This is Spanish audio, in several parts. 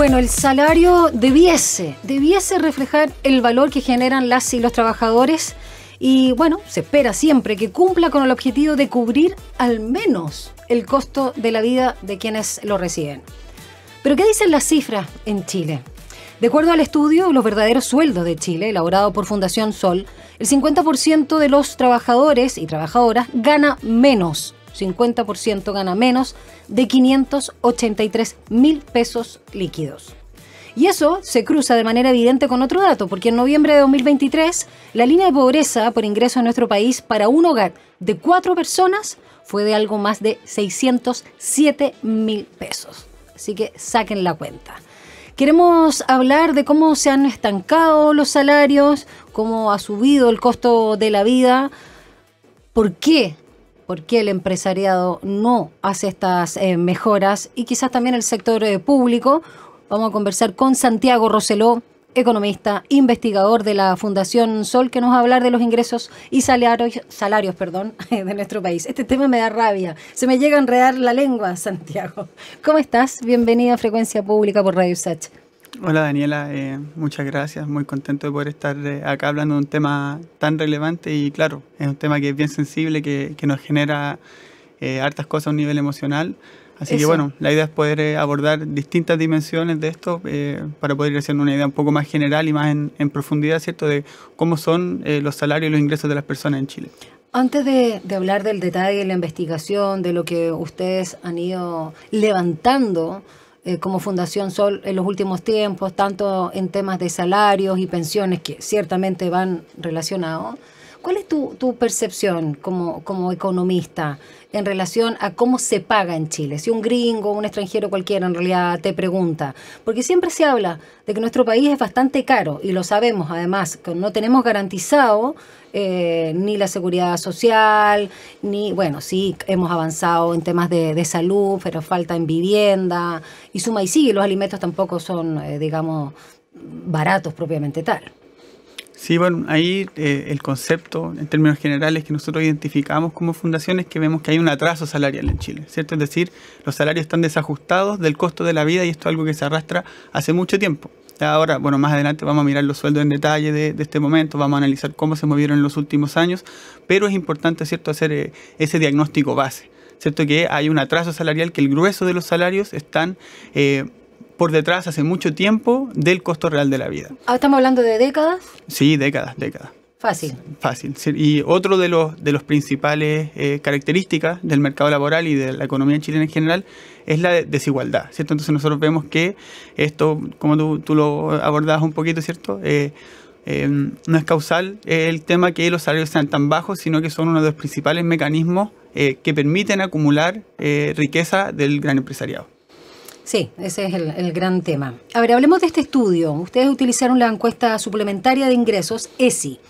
Bueno, el salario debiese, debiese reflejar el valor que generan las y los trabajadores y bueno, se espera siempre que cumpla con el objetivo de cubrir al menos el costo de la vida de quienes lo reciben. Pero ¿qué dicen las cifras en Chile? De acuerdo al estudio Los verdaderos sueldos de Chile, elaborado por Fundación Sol, el 50% de los trabajadores y trabajadoras gana menos 50% gana menos de 583 mil pesos líquidos. Y eso se cruza de manera evidente con otro dato, porque en noviembre de 2023 la línea de pobreza por ingreso en nuestro país para un hogar de cuatro personas fue de algo más de 607 mil pesos. Así que saquen la cuenta. Queremos hablar de cómo se han estancado los salarios, cómo ha subido el costo de la vida, por qué por qué el empresariado no hace estas eh, mejoras y quizás también el sector eh, público. Vamos a conversar con Santiago Roseló, economista, investigador de la Fundación Sol, que nos va a hablar de los ingresos y salarios, salarios perdón, de nuestro país. Este tema me da rabia. Se me llega a enredar la lengua, Santiago. ¿Cómo estás? Bienvenido a Frecuencia Pública por Radio Sacha. Hola Daniela, eh, muchas gracias, muy contento de poder estar eh, acá hablando de un tema tan relevante y claro, es un tema que es bien sensible, que, que nos genera eh, hartas cosas a un nivel emocional. Así que bueno, la idea es poder abordar distintas dimensiones de esto para poder ir haciendo una idea un poco más general y más en, profundidad, ¿cierto?, de cómo son los salarios y los ingresos de las personas en Chile. Antes de, de, hablar del detalle de la investigación, de lo que ustedes han ido levantando eh, como Fundación Sol en los últimos tiempos, tanto en temas de salarios y pensiones que ciertamente van relacionados, ¿Cuál es tu, percepción como, economista en relación a cómo se paga en Chile? Si un gringo, un extranjero cualquiera en realidad te pregunta, porque siempre se habla de que nuestro país es bastante caro y lo sabemos además, que no tenemos garantizado eh, ni la seguridad social, ni, bueno, sí, hemos avanzado en temas de, salud, pero falta en vivienda y suma y sigue, los alimentos tampoco son, eh, digamos, baratos propiamente tal. Sí, bueno, ahí eh, el concepto en términos generales que nosotros identificamos como fundación es que vemos que hay un atraso salarial en Chile, ¿cierto? Es decir, los salarios están desajustados del costo de la vida y esto es algo que se arrastra hace mucho tiempo. Ahora, bueno, más adelante vamos a mirar los sueldos en detalle de, este momento, vamos a analizar cómo se movieron en los últimos años, pero es importante, ¿cierto?, hacer eh, ese diagnóstico base, ¿cierto? Que hay un atraso salarial, que el grueso de los salarios están... Eh, por detrás hace mucho tiempo del costo real de la vida. Ahora estamos hablando de décadas. Sí, décadas, décadas. Fácil. Fácil. Y otro de los, de los principales eh, características del mercado laboral y de la economía chilena en general es la desigualdad, ¿cierto? Entonces nosotros vemos que esto, como tú, lo abordabas un poquito, ¿cierto? Eh, em, no es causal eh, el tema que los salarios sean tan bajos, sino que son uno de los principales mecanismos que permiten acumular riqueza del gran empresariado. Sí, ese es el, gran tema. A ver, hablemos de este estudio. Ustedes utilizaron la encuesta suplementaria de ingresos, ESI.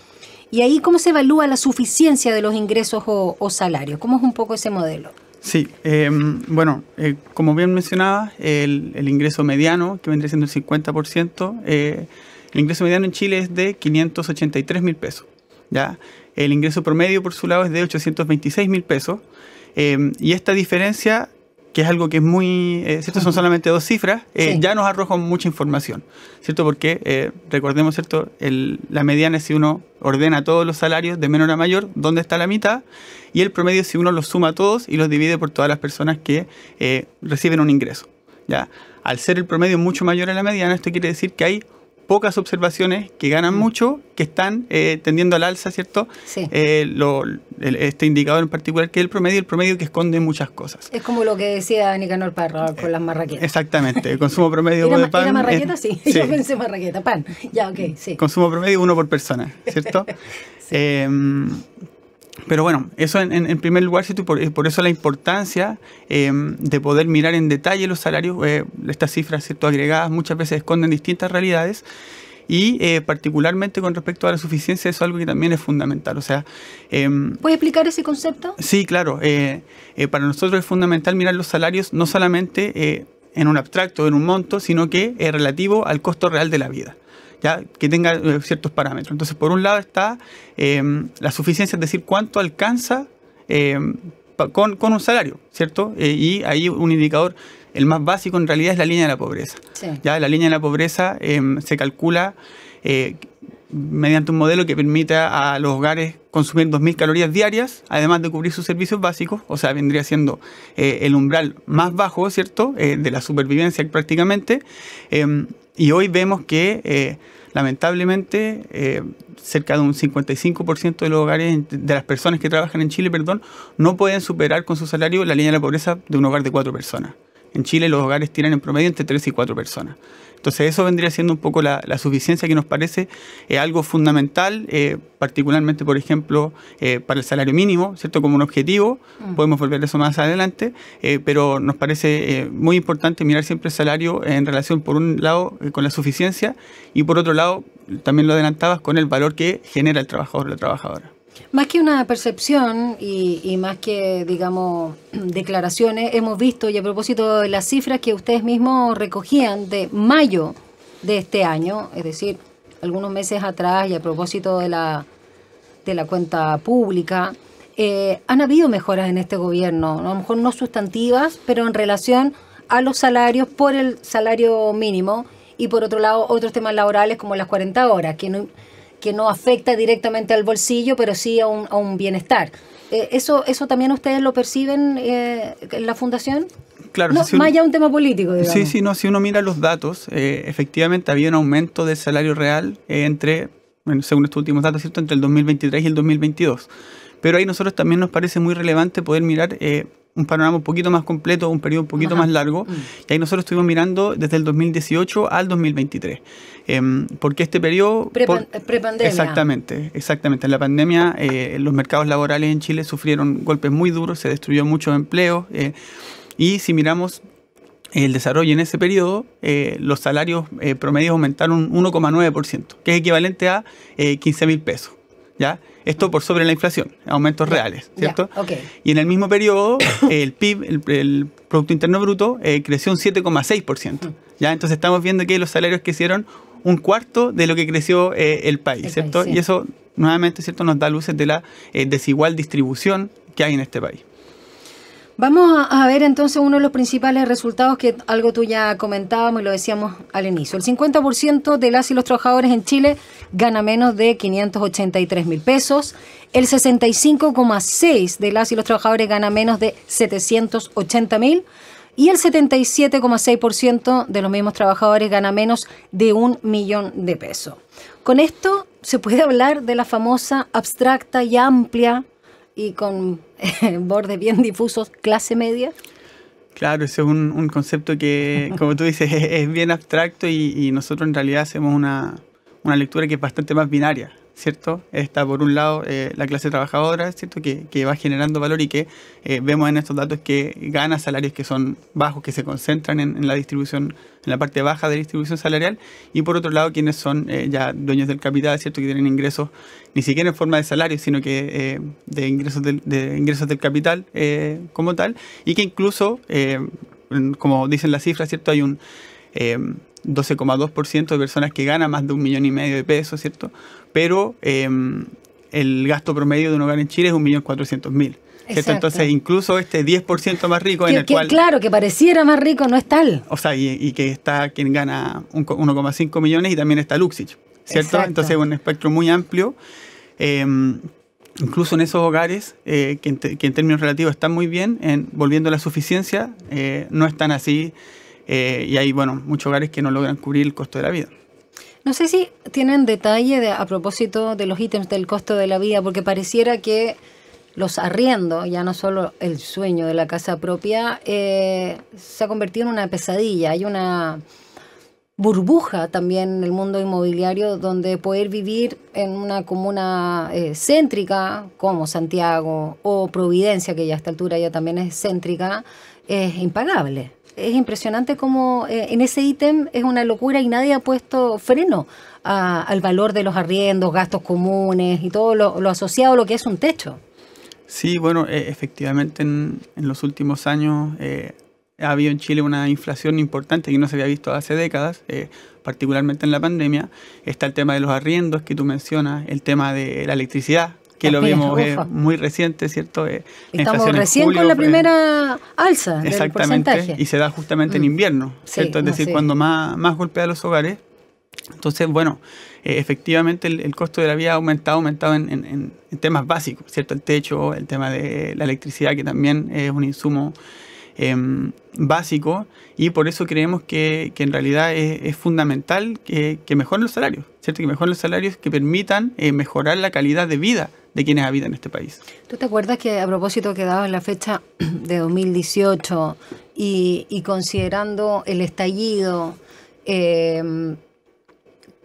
¿Y ahí cómo se evalúa la suficiencia de los ingresos o, salarios? ¿Cómo es un poco ese modelo? Sí, em, bueno, eh, como bien mencionaba, el, ingreso mediano, que vendría siendo el 50%, eh, el ingreso mediano en Chile es de 583 mil pesos. ¿ya? El ingreso promedio, por su lado, es de 826 mil pesos. Em, y esta diferencia que es algo que es muy, eh, ¿cierto? Son solamente dos cifras, eh, ya nos arroja mucha información, ¿cierto? Porque eh, recordemos, ¿cierto? la mediana es si uno ordena todos los salarios de menor a mayor, ¿dónde está la mitad? Y el promedio si uno los suma a todos y los divide por todas las personas que reciben un ingreso, ¿ya? Al ser el promedio mucho mayor a la mediana, esto quiere decir que hay pocas observaciones que ganan mm. mucho, que están eh, tendiendo al alza, ¿cierto? Sí. Eh, este indicador en particular, que es el promedio, el promedio que esconde muchas cosas. Es como lo que decía Nicanor Parra eh, con las marraquetas. Exactamente, consumo promedio de pan. ¿Era marraqueta? sí. sí. yo pensé marraqueta, pan. Ya, ok, sí. Consumo promedio uno por persona, ¿cierto? sí. Em, pero bueno, eso en, primer lugar, eh, por, eso la importancia em, de poder mirar en detalle los salarios, eh, estas cifras ¿cierto? agregadas muchas veces esconden distintas realidades y eh, particularmente con respecto a la suficiencia eso es algo que también es fundamental. O sea, em, ¿Puedes explicar ese concepto? Sí, claro. para nosotros es fundamental mirar los salarios no solamente en un abstracto, en un monto, sino que es relativo al costo real de la vida que tenga eh, ciertos parámetros. Entonces, por un lado está em, la suficiencia, es decir, cuánto alcanza em, con, un salario, ¿cierto? Eh, y ahí un indicador, el más básico en realidad es la línea de la pobreza. ¿ya? La línea de la pobreza em, se calcula eh, mediante un modelo que permita a los hogares consumir 2.000 calorías diarias, además de cubrir sus servicios básicos, o sea, vendría siendo el umbral más bajo, ¿cierto?, de la supervivencia prácticamente, y hoy vemos que, eh, lamentablemente, eh, cerca de un 55% de los hogares, de las personas que trabajan en Chile, perdón, no pueden superar con su salario la línea de la pobreza de un hogar de cuatro personas. En Chile los hogares tienen en promedio entre tres y cuatro personas. Entonces eso vendría siendo un poco la, suficiencia que nos parece eh, algo fundamental, eh, particularmente, por ejemplo, eh, para el salario mínimo, ¿cierto? Como un objetivo, mm. podemos volver a eso más adelante, pero nos parece muy importante mirar siempre el salario en relación, por un lado, con la suficiencia y por otro lado, también lo adelantabas, con el valor que genera el trabajador o la trabajadora. Más que una percepción y, más que, digamos, declaraciones, hemos visto, y a propósito de las cifras que ustedes mismos recogían de mayo de este año, es decir, algunos meses atrás, y a propósito de la, de la cuenta pública, eh, han habido mejoras en este gobierno, a lo mejor no sustantivas, pero en relación a los salarios por el salario mínimo y por otro lado otros temas laborales como las 40 horas, que no que no afecta directamente al bolsillo, pero sí a un, a un bienestar. Eh, ¿eso, ¿Eso también ustedes lo perciben eh, en la fundación? Claro, no, más allá ya un tema político. Digamos. Sí, sí, no, si uno mira los datos, eh, efectivamente había un aumento del salario real entre, bueno, según estos últimos datos, ¿cierto? entre el 2023 y el 2022. Pero ahí nosotros también nos parece muy relevante poder mirar un panorama un poquito más completo, un periodo un poquito más largo. Mm. Y ahí nosotros estuvimos mirando desde el 2018 al 2023. Em, porque este periodo... Prepandemia. exactamente, exactamente. En la pandemia eh, los mercados laborales en Chile sufrieron golpes muy duros, se destruyó muchos empleos. Eh, y si miramos el desarrollo en ese periodo, eh, los salarios promedios aumentaron 1,9%, que es equivalente a 15 mil pesos. Esto por sobre la inflación, aumentos reales, ¿cierto? Y en el mismo periodo, el PIB, el, Producto Interno Bruto, eh, creció un 7,6%, ¿ya? Entonces estamos viendo que los salarios crecieron un cuarto de lo que creció eh, el país, Y eso, nuevamente, ¿cierto?, nos da luces de la eh, desigual distribución que hay en este país. Vamos a ver entonces uno de los principales resultados que algo tú ya comentábamos y lo decíamos al inicio. El 50% de las y los trabajadores en Chile gana menos de 583 mil pesos. El 65,6% de las y los trabajadores gana menos de 780 mil. Y el 77,6% de los mismos trabajadores gana menos de un millón de pesos. Con esto se puede hablar de la famosa, abstracta y amplia y con eh, bordes bien difusos, clase media. Claro, ese es un, concepto que, como tú dices, es, bien abstracto y, nosotros en realidad hacemos una, una lectura que es bastante más binaria. ¿cierto? Está por un lado eh, la clase trabajadora, ¿cierto? Que, va generando valor y que eh, vemos en estos datos que gana salarios que son bajos, que se concentran en, la distribución, en la parte baja de la distribución salarial, y por otro lado quienes son eh, ya dueños del capital, ¿cierto? Que tienen ingresos ni siquiera en forma de salario, sino que de, ingresos del, de ingresos del capital como tal, y que incluso, como dicen las cifras, ¿cierto? Hay un... 12,2% de personas que ganan más de un millón y medio de pesos, ¿cierto? pero em, el gasto promedio de un hogar en Chile es 1.400.000. Entonces, incluso este 10% más rico en el Claro, que pareciera más rico, no es tal. O sea, y, que está quien gana 1,5 millones y también está Luxich, ¿cierto? Entonces, un espectro muy amplio. Em, incluso en esos hogares, eh, que, en términos relativos están muy bien, en, volviendo a la suficiencia, eh, no están así. Eh, y hay, bueno, muchos hogares que no logran cubrir el costo de la vida. No sé si tienen detalle a propósito de los ítems del costo de la vida, porque pareciera que los arriendo, ya no solo el sueño de la casa propia, eh, se ha convertido en una pesadilla. Hay una burbuja también en el mundo inmobiliario donde poder vivir en una comuna eh, céntrica como Santiago o Providencia, que ya a esta altura ya también es céntrica, es impagable es impresionante cómo eh, en ese ítem es una locura y nadie ha puesto freno al valor de los arriendos, gastos comunes y todo lo, asociado a lo que es un techo. Sí, bueno, e, efectivamente en, los últimos años eh, ha habido en Chile una inflación importante que no se había visto hace décadas, eh, particularmente en la pandemia. Está el tema de los arriendos que tú mencionas, el tema de la electricidad, que lo vimos muy reciente, ¿cierto? Eh, Estamos recién con la eh, primera alza. Del exactamente, porcentaje. y se da justamente en mm. invierno, ¿cierto? es decir, cuando más, más golpea los hogares. Entonces, bueno, eh, efectivamente el, costo de la vida ha aumentado, aumentado en, en temas básicos, ¿cierto? El techo, el tema de la electricidad, que también es un insumo Em, básico y por eso creemos que, en realidad es, fundamental que, mejoren los salarios, ¿cierto? Que mejoren los salarios que permitan eh, mejorar la calidad de vida de quienes habitan en este país. ¿Tú te acuerdas que a propósito quedaba en la fecha de 2018 y, considerando el estallido, em,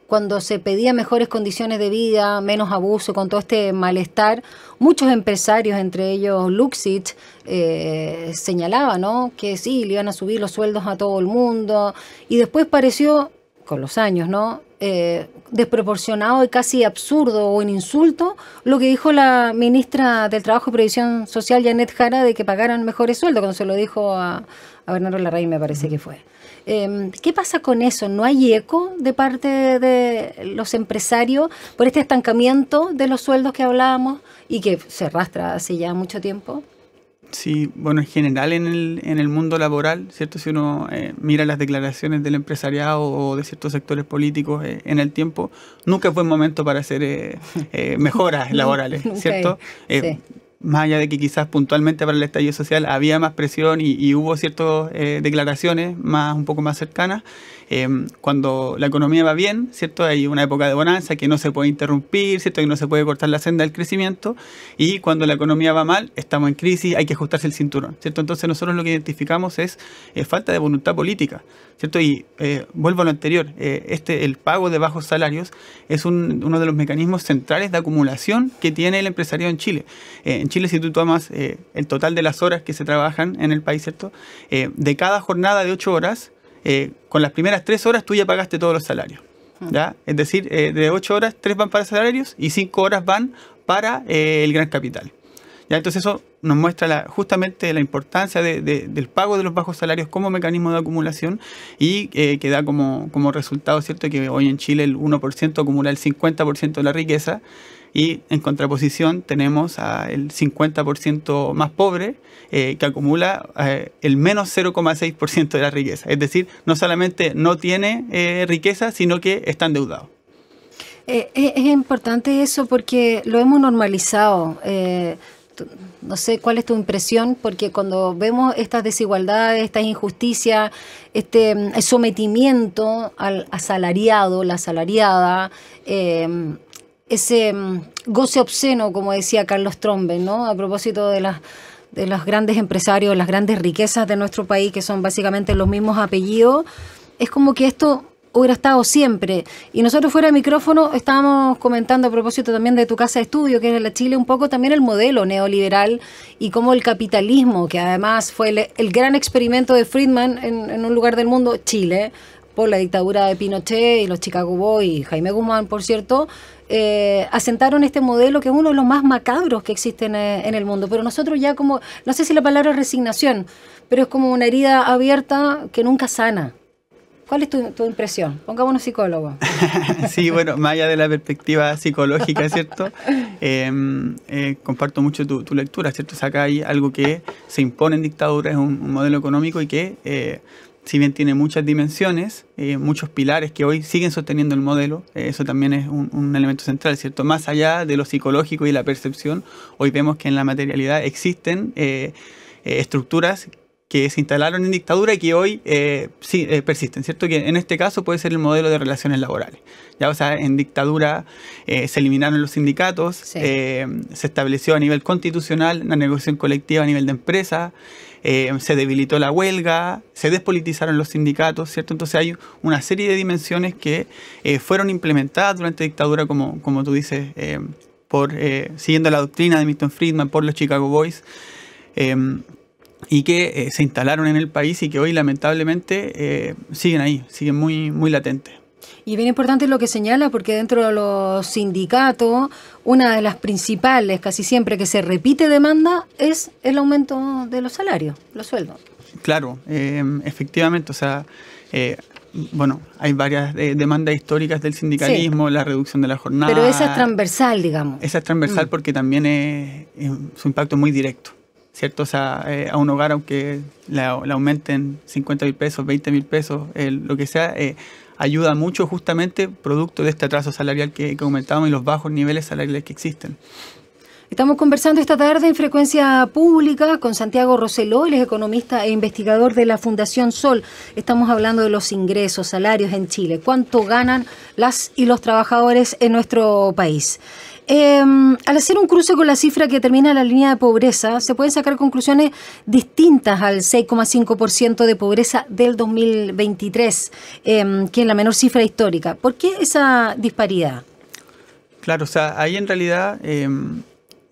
cuando se pedía mejores condiciones de vida, menos abuso, con todo este malestar, muchos empresarios, entre ellos Luxit, eh, señalaban ¿no? que sí, le iban a subir los sueldos a todo el mundo. Y después pareció, con los años, ¿no? Eh, desproporcionado y casi absurdo o en insulto lo que dijo la ministra del Trabajo y Previsión Social, Janet Jara, de que pagaran mejores sueldos, cuando se lo dijo a, a Bernardo Larraín, me parece que fue. Em, ¿Qué pasa con eso? ¿No hay eco de parte de los empresarios por este estancamiento de los sueldos que hablábamos y que se arrastra hace ya mucho tiempo? Sí, bueno, en general en el, en el mundo laboral, ¿cierto? Si uno eh, mira las declaraciones del empresariado o de ciertos sectores políticos eh, en el tiempo, nunca fue momento para hacer eh, mejoras laborales, ¿cierto? Sí más allá de que quizás puntualmente para el estallido social había más presión y, hubo ciertas eh, declaraciones más un poco más cercanas, eh, cuando la economía va bien, ¿cierto? Hay una época de bonanza que no se puede interrumpir, ¿cierto? Que no se puede cortar la senda del crecimiento. Y cuando la economía va mal, estamos en crisis, hay que ajustarse el cinturón, ¿cierto? Entonces nosotros lo que identificamos es eh, falta de voluntad política, ¿cierto? Y eh, vuelvo a lo anterior, este, el pago de bajos salarios es uno de los mecanismos centrales de acumulación que tiene el empresario en Chile. en Chile, si tú tomas el total de las horas que se trabajan en el país, ¿cierto? de cada jornada de ocho horas, eh, con las primeras tres horas tú ya pagaste todos los salarios. Ah. ¿ya? Es decir, eh, de ocho horas, tres van para salarios y cinco horas van para eh, el gran capital. ¿ya? Entonces eso nos muestra justamente la importancia del pago de los bajos salarios como mecanismo de acumulación y que da como, resultado, ¿cierto?, que hoy en Chile el 1% acumula el 50% de la riqueza y en contraposición tenemos al 50% más pobre eh, que acumula eh, el menos 0,6% de la riqueza. Es decir, no solamente no tiene eh, riqueza, sino que está endeudado. es importante eso porque lo hemos normalizado no sé cuál es tu impresión, porque cuando vemos estas desigualdades, estas injusticias, este mm, sometimiento al asalariado, la asalariada, ese mm, goce obsceno, como decía Carlos Trombe, ¿no? A propósito de las de los grandes empresarios, las grandes riquezas de nuestro país, que son básicamente los mismos apellidos, es como que esto hubiera estado siempre. Y nosotros fuera de micrófono estábamos comentando a propósito también de tu casa de estudio, que es la Chile, un poco también el modelo neoliberal y cómo el capitalismo, que además fue el, gran experimento de Friedman en, en, un lugar del mundo, Chile, por la dictadura de Pinochet y los Chicago Boys y Jaime Guzmán, por cierto, eh, asentaron este modelo que es uno de los más macabros que existen eh, en el mundo. Pero nosotros ya como, no sé si la palabra es resignación, pero es como una herida abierta que nunca sana. ¿Cuál es tu, tu impresión? Pongámonos psicólogo. sí, bueno, más allá de la perspectiva psicológica, ¿cierto? Eh, comparto mucho tu, lectura, ¿cierto? O sea, acá hay algo que se impone en dictadura, es un, modelo económico y que si bien tiene muchas dimensiones, eh, muchos pilares que hoy siguen sosteniendo el modelo, eh, eso también es un, elemento central, ¿cierto? Más allá de lo psicológico y la percepción, hoy vemos que en la materialidad existen eh, estructuras que se instalaron en dictadura y que hoy sí, persisten, ¿cierto? Que en este caso puede ser el modelo de relaciones laborales. Ya, o sea, en dictadura se eliminaron los sindicatos, se estableció a nivel constitucional la negociación colectiva a nivel de empresa, eh, se debilitó la huelga, se despolitizaron los sindicatos, ¿cierto? Entonces hay una serie de dimensiones que eh, fueron implementadas durante la dictadura, como, como tú dices, eh, por, siguiendo la doctrina de Milton Friedman por los Chicago Boys, em, y que se instalaron en el país y que hoy lamentablemente siguen ahí, siguen muy, muy latentes. Y bien importante lo que señala, porque dentro de los sindicatos, una de las principales, casi siempre que se repite demanda, es el aumento de los salarios, los sueldos. Claro, em, efectivamente, o sea, eh, bueno, hay varias eh, demandas históricas del sindicalismo, la reducción de la jornada. Pero esa es transversal, digamos. Esa es transversal mm. porque también es, su impacto es muy directo, ¿cierto? O sea, eh, a un hogar, aunque le, aumenten 50 mil pesos, 20 mil pesos, lo que sea, ayuda mucho justamente producto de este atraso salarial que, comentábamos y los bajos niveles salariales que existen. Estamos conversando esta tarde en Frecuencia Pública con Santiago Roseló, él es economista e investigador de la Fundación Sol. Estamos hablando de los ingresos, salarios en Chile, cuánto ganan las y los trabajadores en nuestro país. Em, al hacer un cruce con la cifra que termina la línea de pobreza, se pueden sacar conclusiones distintas al 6,5% de pobreza del 2023, em, que es la menor cifra histórica. ¿Por qué esa disparidad? Claro, o sea, ahí en realidad eh,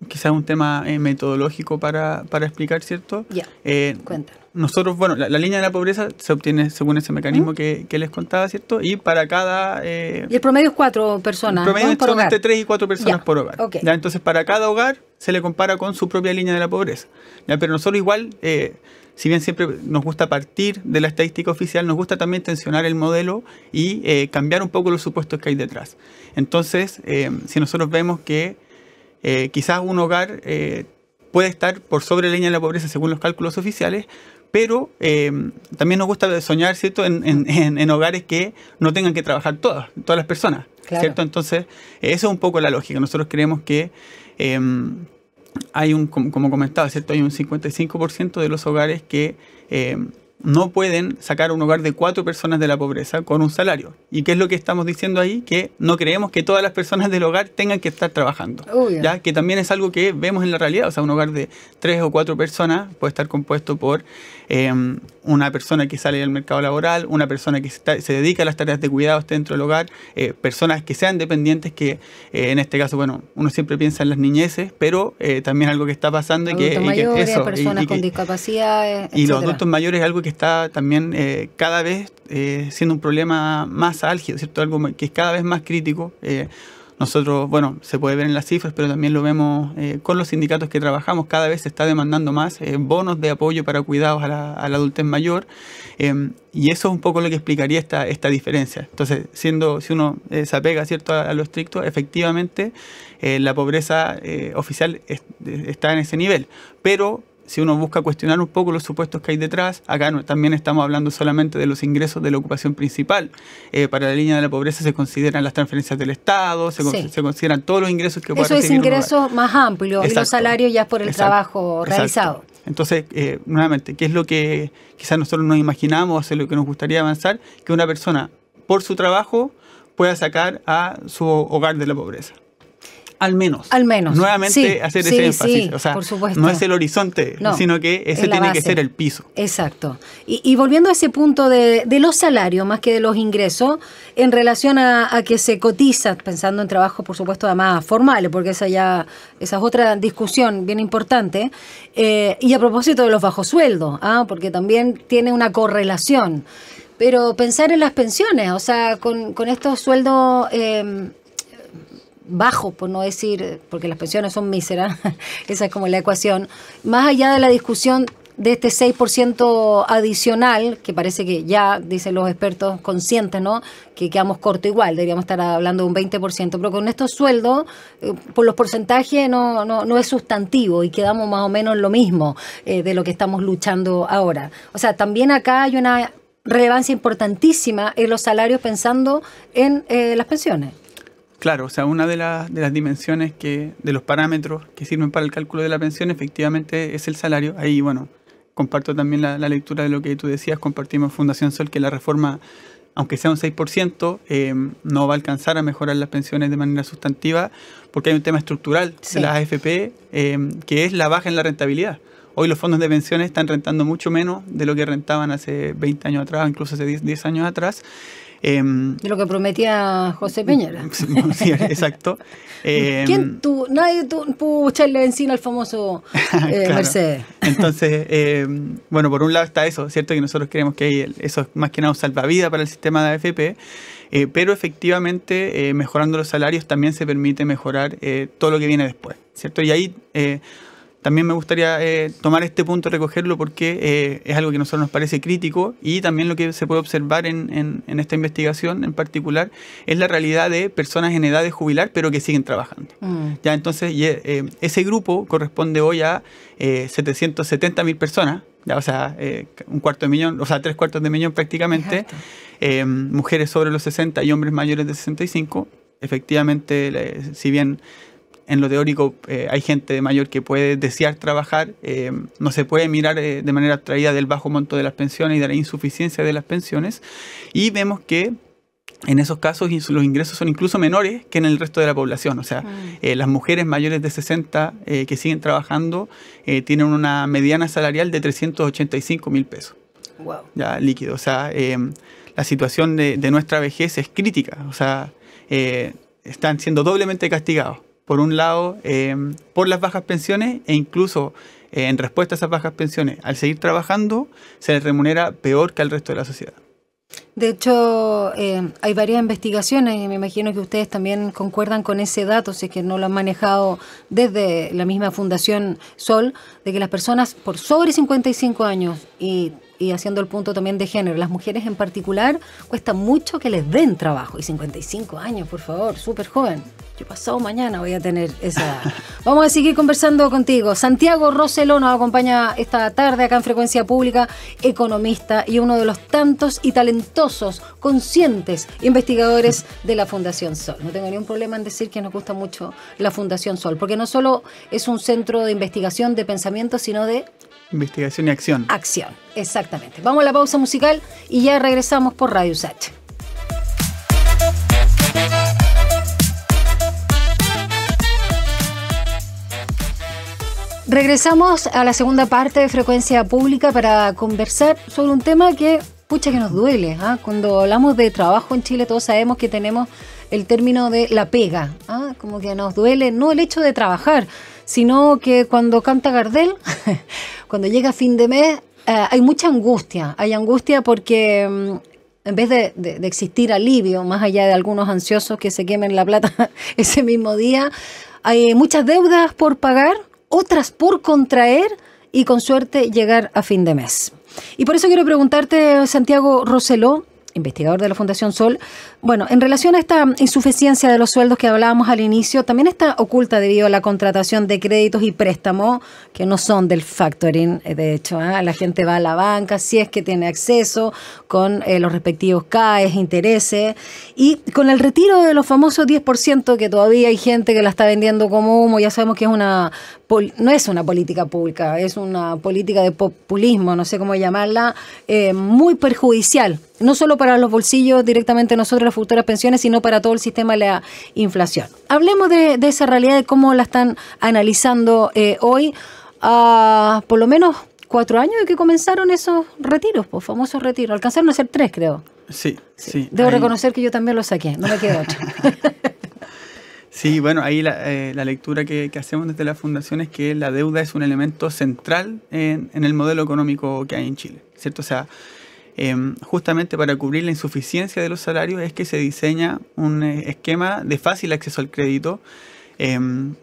quizás un tema eh, metodológico para, para, explicar, ¿cierto? Ya, eh, cuéntanos nosotros, bueno, la, línea de la pobreza se obtiene según ese mecanismo que, les contaba, ¿cierto? Y para cada... Eh, y el promedio es cuatro personas. El promedio son es entre tres y cuatro personas por hogar. Entonces, para cada hogar se le compara con su propia línea de la pobreza. ¿ya? Pero nosotros igual, eh, si bien siempre nos gusta partir de la estadística oficial, nos gusta también tensionar el modelo y eh, cambiar un poco los supuestos que hay detrás. Entonces, si nosotros vemos que quizás un hogar puede estar por sobre la línea de la pobreza según los cálculos oficiales, pero eh, también nos gusta soñar, ¿cierto?, en, en, hogares que no tengan que trabajar todas, todas las personas, ¿cierto? Entonces, esa es un poco la lógica. Nosotros creemos que eh, hay un, como comentaba, ¿cierto?, hay un 55% de los hogares que... Eh, no pueden sacar un hogar de cuatro personas de la pobreza con un salario. ¿Y qué es lo que estamos diciendo ahí? Que no creemos que todas las personas del hogar tengan que estar trabajando. ¿ya? Que también es algo que vemos en la realidad. O sea, un hogar de tres o cuatro personas puede estar compuesto por em, una persona que sale del mercado laboral, una persona que se, dedica a las tareas de cuidados dentro del hogar, eh, personas que sean dependientes, que eh, en este caso, bueno, uno siempre piensa en las niñeces, pero eh, también algo que está pasando y que, y eso, personas con discapacidad. Y los adultos mayores es algo que está también eh, cada vez eh, siendo un problema más álgido, ¿cierto? Algo que es cada vez más crítico. Eh, nosotros, bueno, se puede ver en las cifras, pero también lo vemos con los sindicatos que trabajamos, cada vez se está demandando más bonos de apoyo para cuidados a la, adultez mayor. y eso es un poco lo que explicaría esta, esta diferencia. Entonces, siendo, si uno se apega ¿cierto? A, lo estricto, efectivamente la pobreza oficial está en ese nivel. Pero si uno busca cuestionar un poco los supuestos que hay detrás, acá no, también estamos hablando solamente de los ingresos de la ocupación principal. Eh, para la línea de la pobreza se consideran las transferencias del Estado, se, consideran todos los ingresos que pueda Eso es ingreso más amplio, y los salarios ya por el trabajo realizado. Entonces, eh, nuevamente, ¿qué es lo que quizás nosotros nos imaginamos, es lo que nos gustaría avanzar? Que una persona, por su trabajo, pueda sacar a su hogar de la pobreza al menos. Al menos. Nuevamente hacer ese énfasis. o sea, no es el horizonte, sino que ese tiene que ser el piso. Exacto. Y, volviendo a ese punto de, los salarios más que de los ingresos, en relación a, que se cotiza, pensando en trabajo, por supuesto, además formales, porque esa ya esa es otra discusión bien importante. Eh, y a propósito de los bajos sueldos, ¿ah? porque también tiene una correlación. Pero pensar en las pensiones, o sea, con, estos sueldos eh, bajo, por no decir, porque las pensiones son míseras, esa es como la ecuación, más allá de la discusión de este 6% adicional, que parece que ya, dicen los expertos conscientes, ¿no? que quedamos corto igual, deberíamos estar hablando de un 20%, pero con estos sueldos, eh, por los porcentajes no, no, no, es sustantivo y quedamos más o menos lo mismo eh, de lo que estamos luchando ahora. O sea, también acá hay una relevancia importantísima en los salarios pensando en eh, las pensiones. Claro, o sea, una de, las dimensiones que, de los parámetros que sirven para el cálculo de la pensión efectivamente es el salario. Ahí, bueno, comparto también la, lectura de lo que tú decías, compartimos Fundación Sol que la reforma, aunque sea un 6%, em, no va a alcanzar a mejorar las pensiones de manera sustantiva porque hay un tema estructural de las AFP em, que es la baja en la rentabilidad. Hoy los fondos de pensiones están rentando mucho menos de lo que rentaban hace 20 años atrás, incluso hace 10 años atrás. Em, de lo que prometía José Peñera. exacto. Em, Nadie pudo echarle encima al famoso eh, Mercedes. Entonces, em, bueno, por un lado está eso, ¿cierto? Que nosotros creemos que eso es más que nada un salvavidas para el sistema de AFP. Eh, pero efectivamente, eh, mejorando los salarios también se permite mejorar todo lo que viene después, ¿cierto? Y ahí también me gustaría eh, tomar este punto, recogerlo, porque eh, es algo que a nosotros nos parece crítico y también lo que se puede observar en, esta investigación en particular es la realidad de personas en edad de jubilar, pero que siguen trabajando. Mm. Ya, entonces, eh, ese grupo corresponde hoy a 770 mil personas, ya, o sea, un cuarto de millón, o sea, tres cuartos de millón prácticamente, mujeres sobre los 60 y hombres mayores de 65. Efectivamente, si bien en lo teórico eh, hay gente mayor que puede desear trabajar, eh, no se puede mirar eh, de manera abstraída del bajo monto de las pensiones y de la insuficiencia de las pensiones, y vemos que en esos casos los ingresos son incluso menores que en el resto de la población. O sea, ah. las mujeres mayores de 60 que siguen trabajando tienen una mediana salarial de 385 mil pesos. Wow. Ya líquido. O sea, la situación de, nuestra vejez es crítica. O sea, están siendo doblemente castigados por un lado, eh, por las bajas pensiones e incluso eh, en respuesta a esas bajas pensiones, al seguir trabajando, se les remunera peor que al resto de la sociedad. De hecho, eh, hay varias investigaciones y me imagino que ustedes también concuerdan con ese dato, si es que no lo han manejado desde la misma Fundación Sol, de que las personas por sobre 55 años y y haciendo el punto también de género, las mujeres en particular cuesta mucho que les den trabajo. Y 55 años, por favor, súper joven. Yo pasado mañana voy a tener esa edad. Vamos a seguir conversando contigo. Santiago Roselo nos acompaña esta tarde acá en Frecuencia Pública, economista y uno de los tantos y talentosos, conscientes investigadores de la Fundación Sol. No tengo ningún problema en decir que nos gusta mucho la Fundación Sol, porque no solo es un centro de investigación de pensamiento, sino de Investigación y acción. Acción, exactamente. Vamos a la pausa musical y ya regresamos por Radio Satch. Regresamos a la segunda parte de Frecuencia Pública para conversar sobre un tema que, pucha, que nos duele. ¿ah? Cuando hablamos de trabajo en Chile, todos sabemos que tenemos el término de la pega, ¿ah? como que nos duele no el hecho de trabajar, sino que cuando canta Gardel, cuando llega fin de mes, eh, hay mucha angustia, hay angustia porque mm, en vez de, de, existir alivio, más allá de algunos ansiosos que se quemen la plata ese mismo día, hay muchas deudas por pagar, otras por contraer y con suerte llegar a fin de mes. Y por eso quiero preguntarte, Santiago Roseló, investigador de la Fundación Sol, bueno, en relación a esta insuficiencia de los sueldos que hablábamos al inicio, también está oculta debido a la contratación de créditos y préstamos que no son del factoring, eh, de hecho, ¿eh? la gente va a la banca si es que tiene acceso con eh, los respectivos CAES, intereses, y con el retiro de los famosos 10% que todavía hay gente que la está vendiendo como humo, ya sabemos que es una no es una política pública, es una política de populismo, no sé cómo llamarla, muy perjudicial, no solo para los bolsillos directamente nosotros futuras pensiones, sino para todo el sistema de la inflación. Hablemos de, esa realidad, de cómo la están analizando eh, hoy, ah, por lo menos cuatro años de que comenzaron esos retiros, pues, famosos retiros. Alcanzaron a ser tres, creo. Sí, sí. Debo reconocer que yo también lo saqué, no me quedo ocho. Sí, bueno, ahí la, eh, lectura que, hacemos desde la Fundación es que la deuda es un elemento central en, en, el modelo económico que hay en Chile, ¿cierto? O sea, Em, justamente para cubrir la insuficiencia de los salarios es que se diseña un eh, esquema de fácil acceso al crédito em,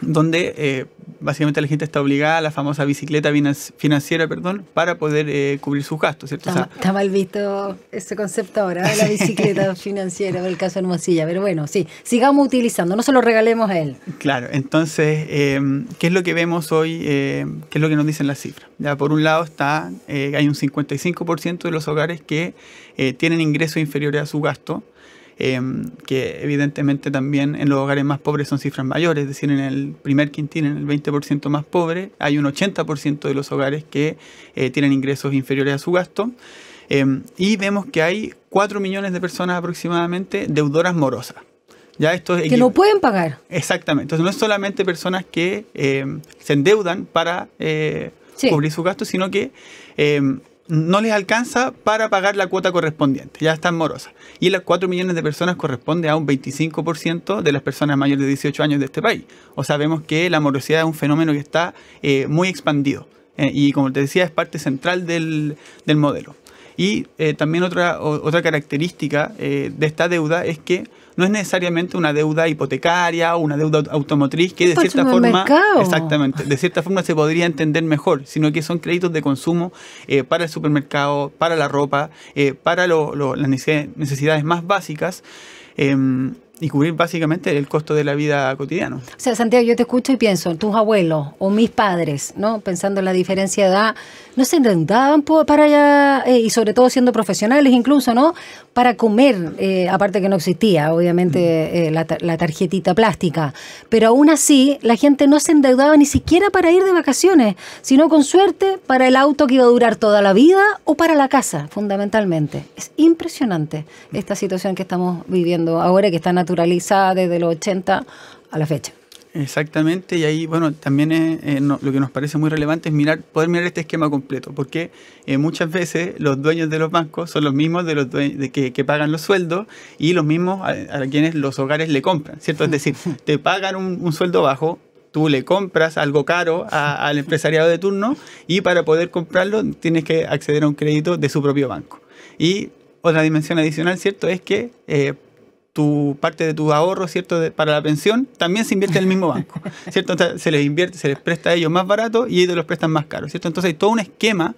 donde eh, básicamente la gente está obligada a la famosa bicicleta financiera perdón, para poder eh, cubrir sus gastos. Está, mal visto ese concepto ahora, de la bicicleta financiera, el caso de Hermosilla, pero bueno, sí, sigamos utilizando, no se lo regalemos a él. Claro, entonces, em, ¿qué es lo que vemos hoy? Eh, ¿Qué es lo que nos dicen las cifras? Ya, por un lado está, hay un 55% de los hogares que tienen ingresos inferiores a su gasto, Em, que evidentemente también en los hogares más pobres son cifras mayores, es decir, en el primer quintil, en el 20% más pobre, hay un 80% de los hogares que eh, tienen ingresos inferiores a su gasto. Em, y vemos que hay 4 millones de personas aproximadamente deudoras morosas. Ya esto que no pueden pagar. Exactamente. Entonces no es solamente personas que em, se endeudan para eh, cubrir sus gastos, sino que no les alcanza para pagar la cuota correspondiente, ya están morosas. Y las 4 millones de personas corresponde a un 25% de las personas mayores de 18 años de este país. O sea, vemos que la morosidad es un fenómeno que está eh, muy expandido eh, y como te decía es parte central del, modelo. Y eh, también otra, otra característica de esta deuda es que no es necesariamente una deuda hipotecaria o una deuda automotriz que de cierta forma exactamente de cierta forma se podría entender mejor, sino que son créditos de consumo eh, para el supermercado, para la ropa, eh, para las necesidades más básicas. Em, y cubrir básicamente el costo de la vida cotidiana. O sea, Santiago, yo te escucho y pienso tus abuelos o mis padres, ¿no? Pensando en la diferencia de edad, no se endeudaban para allá, eh, y sobre todo siendo profesionales incluso, ¿no? Para comer, eh, aparte que no existía, obviamente, mm. eh, la, tarjetita plástica. Pero aún así, la gente no se endeudaba ni siquiera para ir de vacaciones, sino con suerte para el auto que iba a durar toda la vida o para la casa, fundamentalmente. Es impresionante esta situación que estamos viviendo ahora, que está natural naturalizada desde los 80 a la fecha. Exactamente, y ahí, bueno, también eh, lo que nos parece muy relevante es mirar, poder mirar este esquema completo, porque eh, muchas veces los dueños de los bancos son los mismos de los que, pagan los sueldos y los mismos a, quienes los hogares le compran, ¿cierto? Es decir, te pagan un, sueldo bajo, tú le compras algo caro al empresariado de turno y para poder comprarlo tienes que acceder a un crédito de su propio banco. Y otra dimensión adicional, ¿cierto? Es que... Eh, tu parte de tu ahorro, ¿cierto?, para la pensión, también se invierte en el mismo banco, ¿cierto? se les invierte, se les presta a ellos más barato y ellos los prestan más caro, ¿cierto? Entonces hay todo un esquema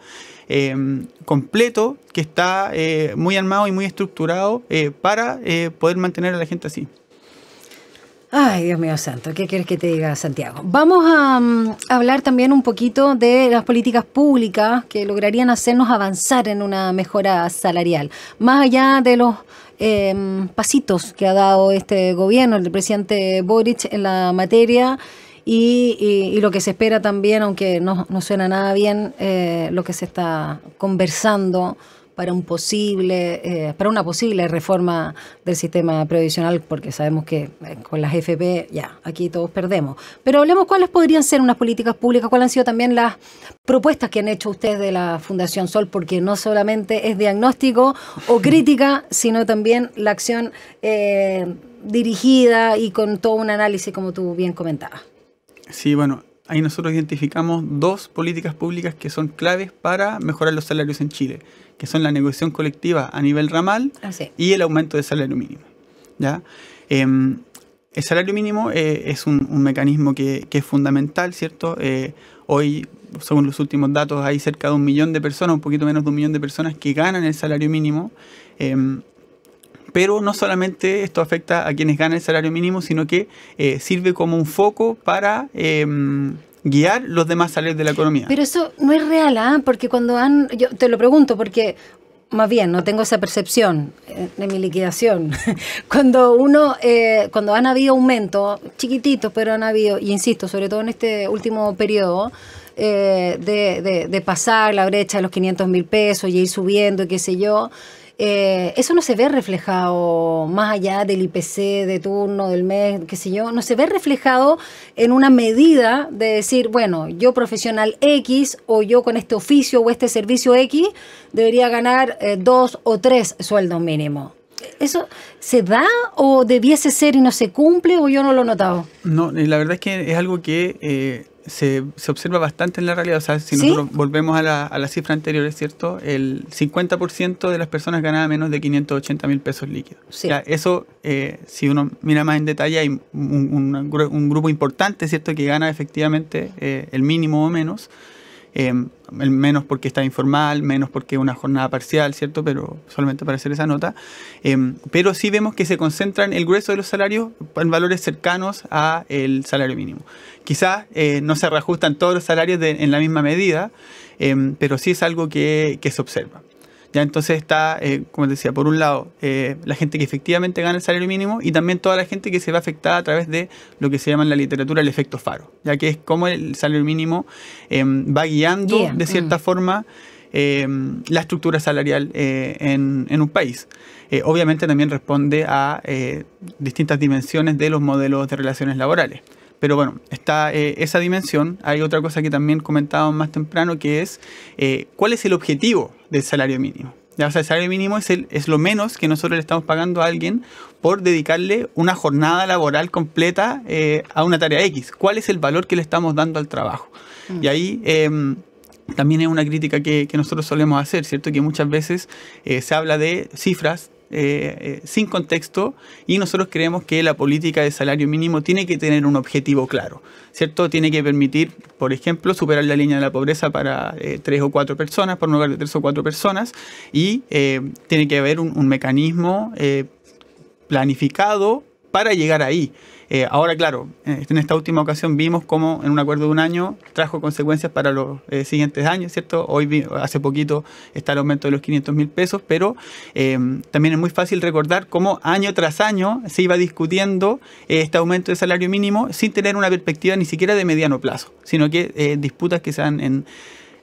em, completo que está eh, muy armado y muy estructurado eh, para eh, poder mantener a la gente así. Ay, Dios mío santo, ¿qué quieres que te diga, Santiago? Vamos a mm, hablar también un poquito de las políticas públicas que lograrían hacernos avanzar en una mejora salarial, más allá de los eh, pasitos que ha dado este gobierno, el presidente Boric, en la materia. Y, lo que se espera también, aunque no, no suena nada bien, eh, lo que se está conversando para, un posible, eh, para una posible reforma del sistema previsional, porque sabemos que eh, con las FP ya, aquí todos perdemos. Pero hablemos cuáles podrían ser unas políticas públicas, cuáles han sido también las propuestas que han hecho ustedes de la Fundación Sol, porque no solamente es diagnóstico o crítica, sino también la acción eh, dirigida y con todo un análisis, como tú bien comentabas. Sí, bueno, ahí nosotros identificamos dos políticas públicas que son claves para mejorar los salarios en Chile, que son la negociación colectiva a nivel ramal y el aumento del salario mínimo. ¿ya? Em, el salario mínimo eh, es un, mecanismo que, es fundamental, ¿cierto? Eh, hoy, según los últimos datos, hay cerca de un millón de personas, un poquito menos de un millón de personas que ganan el salario mínimo. Em, pero no solamente esto afecta a quienes ganan el salario mínimo, sino que eh, sirve como un foco para... Eh, guiar los demás salarios de la economía. Pero eso no es real, ¿ah? porque cuando han, yo te lo pregunto, porque más bien, no tengo esa percepción eh, de mi liquidación. cuando uno, eh, cuando han habido aumentos, chiquititos, pero han habido, y insisto, sobre todo en este último periodo, de, pasar la brecha de los 500 mil pesos y ir subiendo y qué sé yo, eh, eso no se ve reflejado más allá del IPC de turno, del mes, qué sé yo, no se ve reflejado en una medida de decir, bueno, yo profesional X o yo con este oficio o este servicio X debería ganar eh, dos o tres sueldos mínimos. ¿Eso se da o debiese ser y no se cumple o yo no lo he notado? No, la verdad es que es algo que eh, se, observa bastante en la realidad. O sea, si nosotros volvemos a la, a la cifra anterior, es cierto, el 50% de las personas ganaba menos de 580 mil pesos líquidos. O sea, eso, eh, si uno mira más en detalle, hay un, grupo importante, ¿cierto?, que gana efectivamente eh, el mínimo o menos. Eh, menos porque está informal, menos porque es una jornada parcial, ¿cierto? Pero solamente para hacer esa nota. Eh, pero sí vemos que se concentran el grueso de los salarios en valores cercanos a el salario mínimo. Quizás eh, no se reajustan todos los salarios en la misma medida, pero sí es algo que se observa. Ya entonces está, eh, como decía, por un lado, eh, la gente que efectivamente gana el salario mínimo y también toda la gente que se ve afectada a través de lo que se llama en la literatura el efecto faro, ya que es como el salario mínimo eh, va guiando de cierta mm. forma la estructura salarial en, en, un país. obviamente también responde a distintas dimensiones de los modelos de relaciones laborales. Pero bueno, está eh, esa dimensión. Hay otra cosa que también comentábamos más temprano, que es eh, cuál es el objetivo del salario mínimo. Ya, o sea, el salario mínimo es, el, es lo menos que nosotros le estamos pagando a alguien por dedicarle una jornada laboral completa eh, a una tarea X. ¿Cuál es el valor que le estamos dando al trabajo? Mm. Y ahí em, también es una crítica que, nosotros solemos hacer, ¿cierto? Que muchas veces se habla de cifras eh, eh, sin contexto y nosotros creemos que la política de salario mínimo tiene que tener un objetivo claro, ¿cierto? Tiene que permitir, por ejemplo, superar la línea de la pobreza para eh, tres o cuatro personas, por un hogar de tres o cuatro personas y tiene que haber un, un mecanismo planificado para llegar ahí. Eh, ahora, claro, eh, en esta última ocasión vimos cómo en un acuerdo de un año trajo consecuencias para los eh, siguientes años, ¿cierto? Hoy, hace poquito, está el aumento de los 500 mil pesos, pero también es muy fácil recordar cómo año tras año se iba discutiendo este aumento de salario mínimo sin tener una perspectiva ni siquiera de mediano plazo, sino que disputas que se en,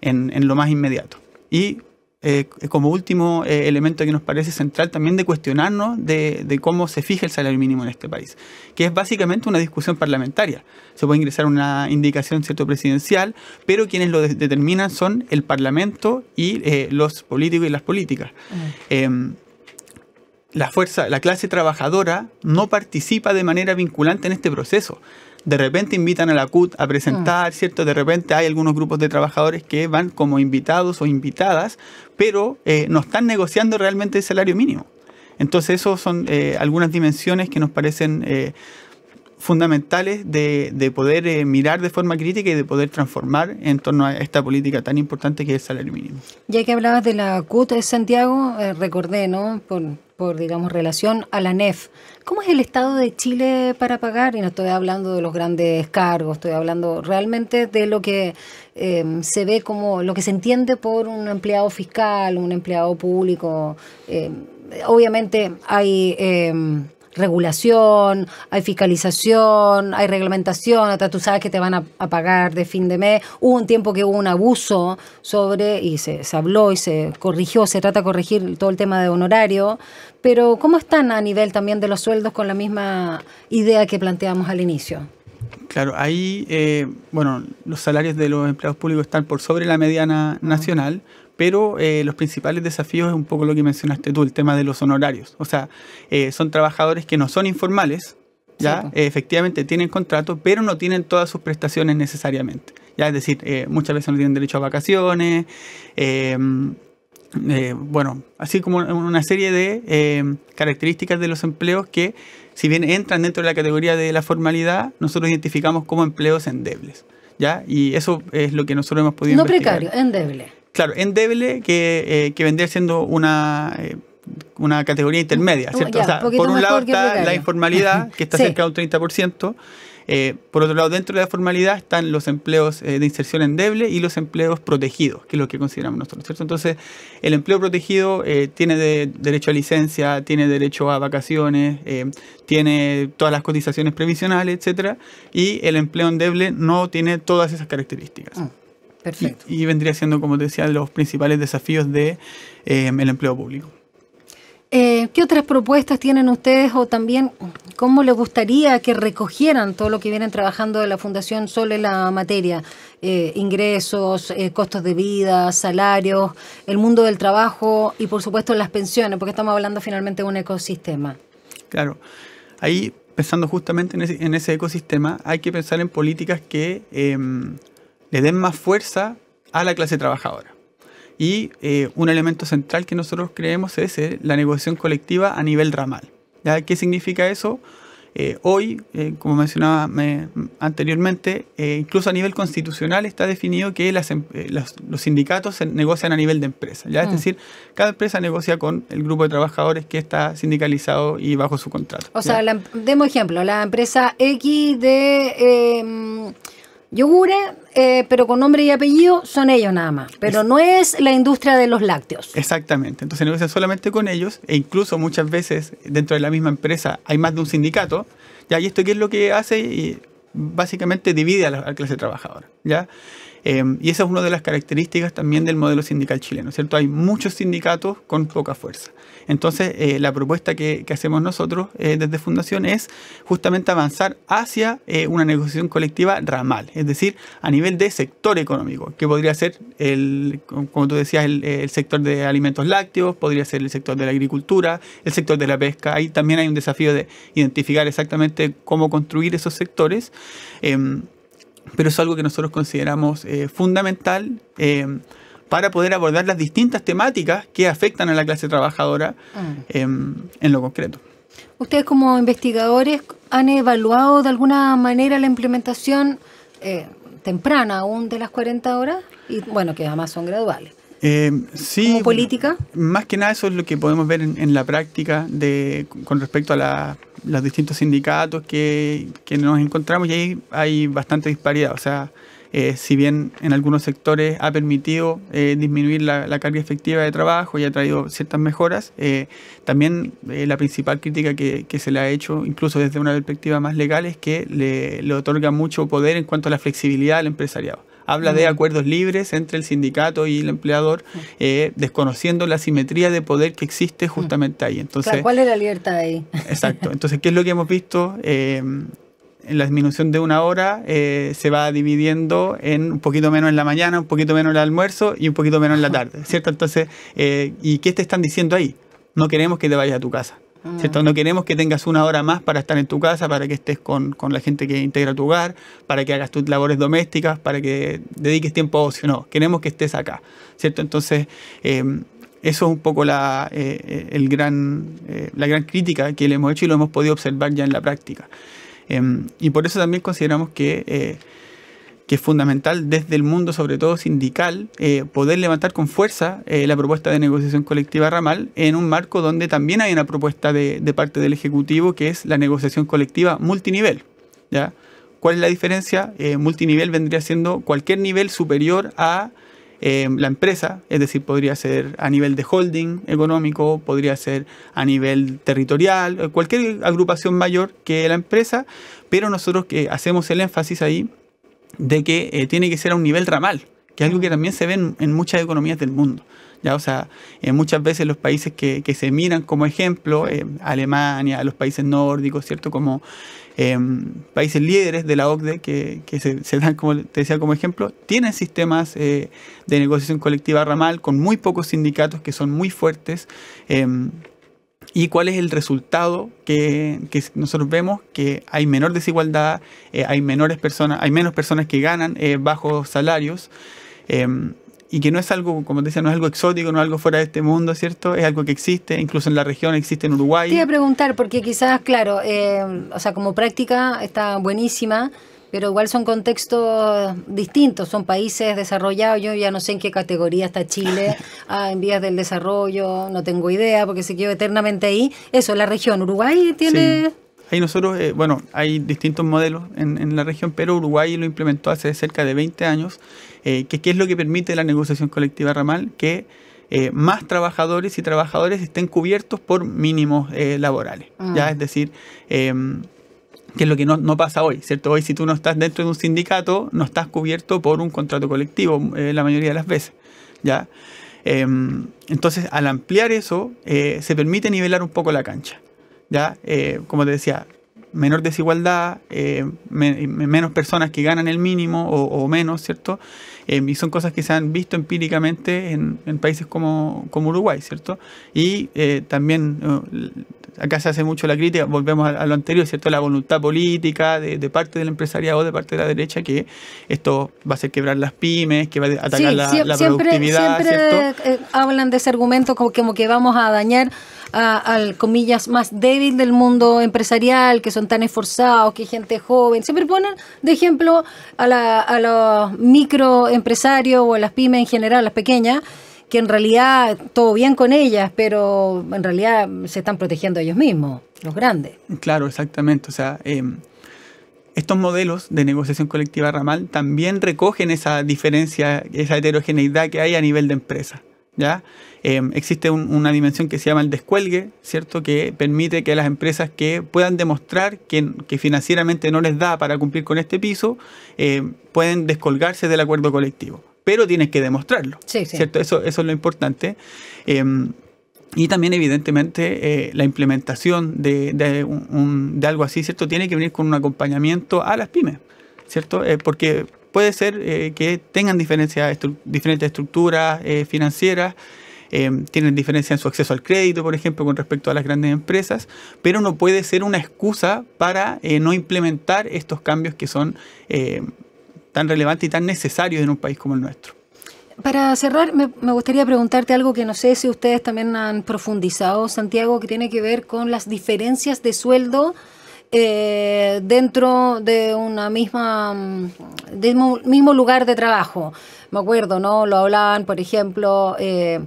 en, lo más inmediato. Y eh, como último eh, elemento que nos parece central también de cuestionarnos de, cómo se fija el salario mínimo en este país, que es básicamente una discusión parlamentaria. Se puede ingresar una indicación cierto presidencial, pero quienes lo determinan son el Parlamento y eh, los políticos y las políticas. Ah. Em, la fuerza, la clase trabajadora no participa de manera vinculante en este proceso. De repente invitan a la CUT a presentar, mm. ¿cierto? De repente hay algunos grupos de trabajadores que van como invitados o invitadas, pero eh, no están negociando realmente el salario mínimo. Entonces, esas son eh, algunas dimensiones que nos parecen eh, fundamentales de, poder eh, mirar de forma crítica y de poder transformar en torno a esta política tan importante que es el salario mínimo. Ya que hablabas de la CUT de eh, Santiago, eh, recordé, ¿no? Por, digamos, relación a la NEF. ¿Cómo es el Estado de Chile para pagar? Y no estoy hablando de los grandes cargos, estoy hablando realmente de lo que se ve como, lo que se entiende por un empleado fiscal, un empleado público. obviamente hay regulación, hay fiscalización, hay reglamentación, hasta tú sabes que te van a, pagar de fin de mes. Hubo un tiempo que hubo un abuso sobre, y se, habló y se corrigió, se trata de corregir todo el tema de honorario, pero ¿cómo están a nivel también de los sueldos con la misma idea que planteamos al inicio? Claro, ahí, eh, bueno, los salarios de los empleados públicos están por sobre la mediana ah. nacional pero eh, los principales desafíos es un poco lo que mencionaste tú, el tema de los honorarios. O sea, eh, son trabajadores que no son informales, ¿ya? Eh, efectivamente tienen contrato, pero no tienen todas sus prestaciones necesariamente. ¿ya? Es decir, muchas veces no tienen derecho a vacaciones, em, bueno, así como una serie de em, características de los empleos que, si bien entran dentro de la categoría de la formalidad, nosotros identificamos como empleos endebles. ¿Ya? Y eso es lo que nosotros hemos podido No precario, endeble claro, endeble que, eh, que vendría siendo una, eh, una categoría intermedia, ¿cierto? o sea, por un lado está la informalidad, que está cerca de un 30%. Eh, por otro lado, dentro de la formalidad están los empleos eh, de inserción endeble y los empleos protegidos, que es lo que consideramos nosotros, ¿cierto? Entonces, el empleo protegido tiene derecho a licencia, tiene derecho a vacaciones, tiene todas las cotizaciones previsionales, etcétera, y el empleo endeble no tiene todas esas características. Ah. Y, vendría siendo, como te decía, los principales desafíos de, em, empleo público. Eh, ¿Qué otras propuestas tienen ustedes o también cómo les gustaría que recogieran todo lo que vienen trabajando de la Fundación sobre la materia? Eh, ingresos, eh, costos de vida, salarios, el mundo del trabajo y por supuesto las pensiones, porque estamos hablando finalmente de un ecosistema. Claro, ahí pensando justamente en ese ecosistema hay que pensar en políticas que em, le den más fuerza a la clase trabajadora. Y eh, un elemento central que nosotros creemos es eh, la negociación colectiva a nivel ramal. ¿ya? ¿Qué significa eso? Eh, hoy, como mencionaba anteriormente, incluso a nivel constitucional está definido que em, los, sindicatos negocian a nivel de empresa. ¿ya? Es mm. decir, cada empresa negocia con el grupo de trabajadores que está sindicalizado y bajo su contrato. O sea, demos ejemplo, la empresa X de em, Yogures, eh, pero con nombre y apellido, son ellos nada más. Pero no es la industria de los lácteos. Exactamente. Entonces es solamente con ellos e incluso muchas veces dentro de la misma empresa hay más de un sindicato. ¿ya? ¿Y esto qué es lo que hace? Y básicamente divide a la clase trabajadora. ¿ya? Em, y esa es una de las características también del modelo sindical chileno, ¿cierto? Hay muchos sindicatos con poca fuerza. Entonces, eh, la propuesta que, hacemos nosotros eh, desde Fundación es justamente avanzar hacia eh, una negociación colectiva ramal, es decir, a nivel de sector económico, que podría ser, el, como tú decías, el, el sector de alimentos lácteos, podría ser el sector de la agricultura, el sector de la pesca. Ahí también hay un desafío de identificar exactamente cómo construir esos sectores. Em, pero es algo que nosotros consideramos eh, fundamental eh, para poder abordar las distintas temáticas que afectan a la clase trabajadora ah. em, en lo concreto. Ustedes como investigadores han evaluado de alguna manera la implementación eh, temprana aún de las 40 horas y bueno, que además son graduales. Eh, sí, política? más que nada eso es lo que podemos ver en, la práctica de, con respecto a los distintos sindicatos que, nos encontramos y ahí hay bastante disparidad. O sea, eh, si bien en algunos sectores ha permitido eh, disminuir la, carga efectiva de trabajo y ha traído ciertas mejoras, también la principal crítica que, se le ha hecho, incluso desde una perspectiva más legal, es que le, le otorga mucho poder en cuanto a la flexibilidad al empresariado habla de acuerdos libres entre el sindicato y el empleador, eh, desconociendo la simetría de poder que existe justamente ahí. Entonces, ¿Cuál es la libertad ahí? Exacto. Entonces, ¿qué es lo que hemos visto? Eh, en la disminución de una hora eh, se va dividiendo en un poquito menos en la mañana, un poquito menos en el almuerzo y un poquito menos en la tarde, ¿cierto? Entonces, ¿y qué te están diciendo ahí? No queremos que te vayas a tu casa. Mm. No queremos que tengas una hora más para estar en tu casa, para que estés con, la gente que integra tu hogar, para que hagas tus labores domésticas, para que dediques tiempo a ocio. No, queremos que estés acá. ¿cierto? Entonces, em, eso es un poco la, eh, eh, el gran, eh, la gran crítica que le hemos hecho y lo hemos podido observar ya en la práctica. Em, y por eso también consideramos que que es fundamental desde el mundo, sobre todo sindical, eh, poder levantar con fuerza eh, la propuesta de negociación colectiva ramal en un marco donde también hay una propuesta de, parte del Ejecutivo que es la negociación colectiva multinivel. ¿ya? ¿Cuál es la diferencia? Eh, multinivel vendría siendo cualquier nivel superior a la empresa, es decir, podría ser a nivel de holding económico, podría ser a nivel territorial, cualquier agrupación mayor que la empresa, pero nosotros que hacemos el énfasis ahí de que eh, tiene que ser a un nivel ramal, que es algo que también se ve en, muchas economías del mundo. ¿ya? O sea, eh, muchas veces los países que, se miran como ejemplo, eh, Alemania, los países nórdicos, ¿cierto? Como países líderes de la OCDE que, se, dan, como te decía, como ejemplo, tienen sistemas de negociación colectiva ramal con muy pocos sindicatos que son muy fuertes ¿Y cuál es el resultado que, nosotros vemos? Que hay menor desigualdad, eh, hay, menores personas, hay menos personas que ganan eh, bajos salarios. Em, y que no es algo, como te decía, no es algo exótico, no es algo fuera de este mundo, ¿cierto? Es algo que existe, incluso en la región existe en Uruguay. Te iba a preguntar, porque quizás, claro, em, o sea, como práctica está buenísima, pero igual son contextos distintos, son países desarrollados, yo ya no sé en qué categoría está Chile, ah, en vías del desarrollo, no tengo idea, porque se quedó eternamente ahí. Eso, la región, Uruguay tiene... Sí. nosotros, eh, bueno, hay distintos modelos en, la región, pero Uruguay lo implementó hace cerca de 20 años, eh, que, es lo que permite la negociación colectiva ramal, que eh, más trabajadores y trabajadores estén cubiertos por mínimos eh, laborales. Ah. ¿ya? Es decir, eh, que es lo que no, pasa hoy, ¿cierto? Hoy si tú no estás dentro de un sindicato, no estás cubierto por un contrato colectivo eh, la mayoría de las veces, ¿ya? Em, entonces, al ampliar eso, eh, se permite nivelar un poco la cancha, ¿ya? Eh, como te decía, menor desigualdad, menos personas que ganan el mínimo o, menos, ¿cierto? Em, y son cosas que se han visto empíricamente en, países como, como, Uruguay, ¿cierto? Y también acá se hace mucho la crítica, volvemos a, lo anterior, ¿cierto? La voluntad política de, de, parte del empresariado, de parte de la derecha, que esto va a hacer quebrar las pymes, que va a atacar la, productividad. Siempre, eh, hablan de ese argumento como, que vamos a dañar a, al, comillas, más débil del mundo empresarial, que son tan esforzados, que gente joven. Siempre ponen de ejemplo a, a los microempresarios o a las pymes en general, las pequeñas que en realidad todo bien con ellas, pero en realidad se están protegiendo ellos mismos, los grandes. Claro, exactamente. O sea, em, estos modelos de negociación colectiva ramal también recogen esa diferencia, esa heterogeneidad que hay a nivel de empresa. ¿ya? Em, existe una dimensión que se llama el descuelgue, ¿cierto? que permite que las empresas que puedan demostrar que, financieramente no les da para cumplir con este piso, em, pueden descolgarse del acuerdo colectivo pero tienes que demostrarlo. ¿Cierto? Eso, es lo importante. Em, y también, evidentemente, eh, la implementación de, algo así, ¿cierto? Tiene que venir con un acompañamiento a las pymes, ¿cierto? Eh, porque puede ser eh, que tengan diferentes estructuras financieras, em, tienen diferencia en su acceso al crédito, por ejemplo, con respecto a las grandes empresas, pero no puede ser una excusa para no implementar estos cambios que son tan relevante y tan necesario en un país como el nuestro. Para cerrar, me, gustaría preguntarte algo que no sé si ustedes también han profundizado, Santiago, que tiene que ver con las diferencias de sueldo eh, dentro de una misma mm, mismo lugar de trabajo. Me acuerdo, ¿no? Lo hablaban, por ejemplo, eh,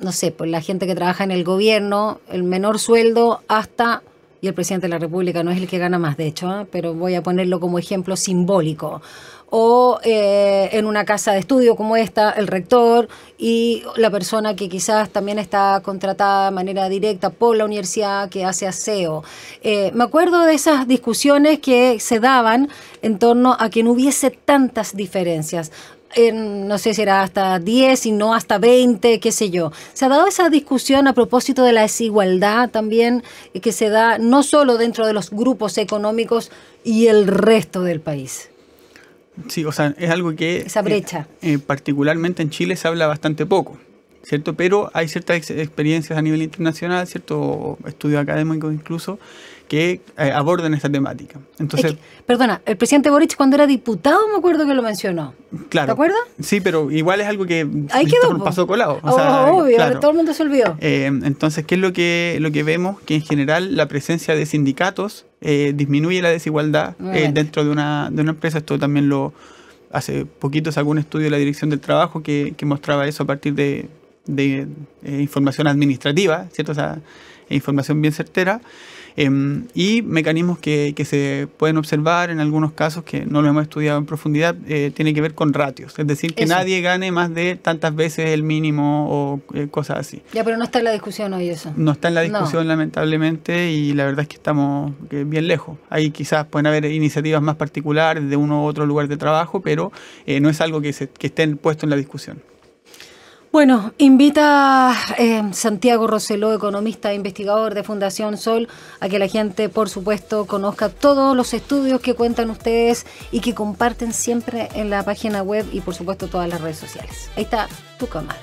no sé, pues la gente que trabaja en el gobierno, el menor sueldo hasta y el presidente de la República no es el que gana más, de hecho, ¿eh? pero voy a ponerlo como ejemplo simbólico. O eh, en una casa de estudio como esta, el rector y la persona que quizás también está contratada de manera directa por la universidad que hace aseo. Eh, me acuerdo de esas discusiones que se daban en torno a que no hubiese tantas diferencias no sé si era hasta 10 y no hasta 20, qué sé yo. Se ha dado esa discusión a propósito de la desigualdad también eh, que se da no solo dentro de los grupos económicos y el resto del país. Sí, o sea, es algo que... Esa eh, brecha. Eh, particularmente en Chile se habla bastante poco. ¿cierto? Pero hay ciertas experiencias a nivel internacional, cierto estudio académico incluso, que eh, aborden esta temática. Entonces, perdona, el presidente Boric cuando era diputado me acuerdo que lo mencionó. Claro. ¿Te acuerdas? Sí, pero igual es algo que Hay que pasó colado. O oh, obvio, todo el mundo se olvidó. Eh, entonces, ¿qué es lo que, lo que vemos? Que en general la presencia de sindicatos eh, disminuye la desigualdad dentro de una, de una empresa. Esto también lo... Hace poquito sacó un estudio de la Dirección del Trabajo que, mostraba eso a partir de, de información administrativa, ¿cierto? O sea, información bien certera. Em, y mecanismos que, que, se pueden observar en algunos casos que no lo hemos estudiado en profundidad, eh, tiene que ver con ratios, es decir, que nadie gane más de tantas veces el mínimo o eh, cosas así. Ya, pero no está en la discusión hoy eso. No está en la discusión, lamentablemente, y la verdad es que estamos eh, bien lejos. Ahí quizás pueden haber iniciativas más particulares de uno u otro lugar de trabajo, pero eh, no es algo que, se, que estén puesto en la discusión. Bueno, invita eh, Santiago Roseló, economista e investigador de Fundación Sol, a que la gente, por supuesto, conozca todos los estudios que cuentan ustedes y que comparten siempre en la página web y, por supuesto, todas las redes sociales. Ahí está tu cámara.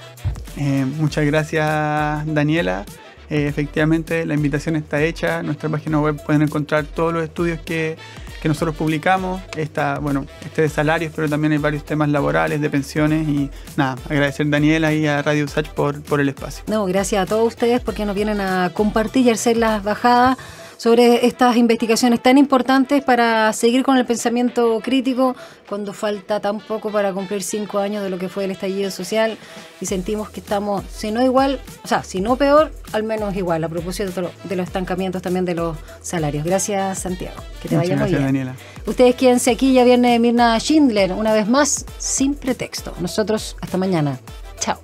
Eh, muchas gracias, Daniela. Eh, efectivamente, la invitación está hecha. En nuestra página web pueden encontrar todos los estudios que que nosotros publicamos. Esta, bueno, este de salarios, pero también hay varios temas laborales, de pensiones y nada, agradecer a Daniela y a Radio Sach por, por el espacio. No, gracias a todos ustedes porque nos vienen a compartir y hacer las bajadas sobre estas investigaciones tan importantes para seguir con el pensamiento crítico cuando falta tan poco para cumplir cinco años de lo que fue el estallido social y sentimos que estamos, si no igual, o sea, si no peor, al menos igual, a propósito de los estancamientos también de los salarios. Gracias, Santiago. Que te vaya muy bien. Daniela. Ustedes quédense aquí, ya viene Mirna Schindler, una vez más, sin pretexto. Nosotros, hasta mañana. Chao.